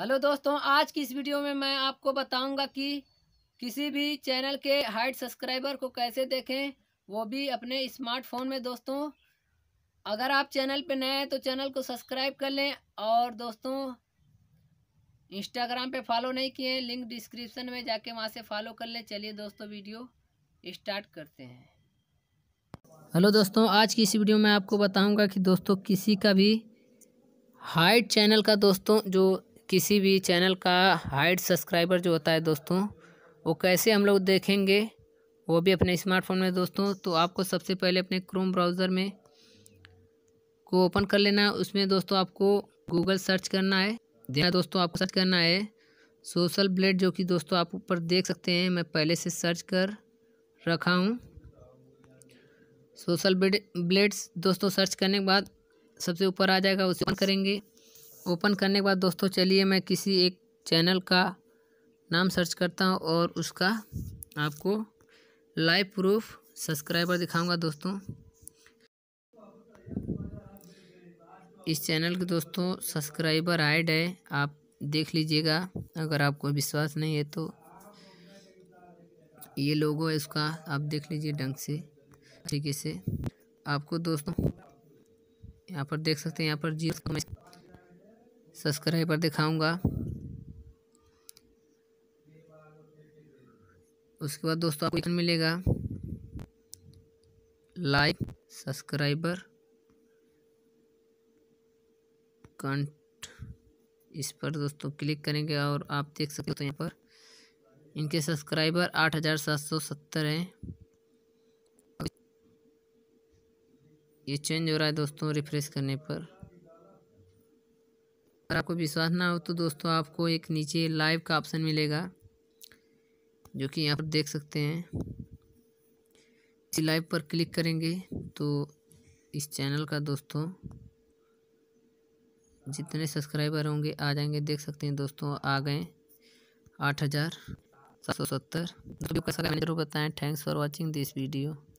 hello दोस्तों आज की इस वीडियो में मैं आपको बताऊंगा कि किसी भी चैनल के हाइट सब्सक्राइबर को कैसे देखें वो भी अपने स्मार्टफोन में दोस्तों अगर आप चैनल पर नए हैं तो चैनल को सब्सक्राइब कर लें और दोस्तों इंस्टाग्राम पे फॉलो नहीं किए हैं लिंक डिस्क्रिप्शन में जाके वहाँ से फॉलो कर लें चलिए दोस्तों वीडियो स्टार्ट करते हैं हेलो दोस्तों आज की इस वीडियो में आपको बताऊँगा कि दोस्तों किसी का भी हाइट चैनल का दोस्तों जो किसी भी चैनल का हाइड सब्सक्राइबर जो होता है दोस्तों वो कैसे हम लोग देखेंगे वो भी अपने स्मार्टफोन में दोस्तों तो आपको सबसे पहले अपने क्रोम ब्राउज़र में को ओपन कर लेना है उसमें दोस्तों आपको गूगल सर्च करना है देना हाँ दोस्तों आपको सर्च करना है सोशल ब्लेड जो कि दोस्तों आप ऊपर देख सकते हैं मैं पहले से सर्च कर रखा हूँ सोशल ब्लेड ब्लेड्स दोस्तों सर्च करने के बाद सबसे ऊपर आ जाएगा उसे ओपन करेंगे ओपन करने के बाद दोस्तों चलिए मैं किसी एक चैनल का नाम सर्च करता हूँ और उसका आपको लाइव प्रूफ सब्सक्राइबर दिखाऊंगा दोस्तों इस चैनल के दोस्तों सब्सक्राइबर ऐड है आप देख लीजिएगा अगर आपको विश्वास नहीं है तो ये लोगो है इसका आप देख लीजिए ढंग से तरीके से आपको दोस्तों यहाँ पर देख सकते हैं यहाँ पर जी सब्सक्राइबर दिखाऊंगा उसके बाद दोस्तों आपको ऑप्शन मिलेगा लाइक सब्सक्राइबर कंट इस पर दोस्तों क्लिक करेंगे और आप देख सकते हो तो यहाँ पर इनके सब्सक्राइबर आठ हज़ार सात सौ सत्तर हैं ये चेंज हो रहा है दोस्तों रिफ्रेश करने पर अगर आपको विश्वास ना हो तो दोस्तों आपको एक नीचे लाइव का ऑप्शन मिलेगा जो कि यहाँ पर देख सकते हैं इसी लाइव पर क्लिक करेंगे तो इस चैनल का दोस्तों जितने सब्सक्राइबर होंगे आ जाएंगे देख सकते हैं दोस्तों आ गए आठ हज़ार सात सौ सत्तर वीडियो कैसा बताएं thanks for watching this video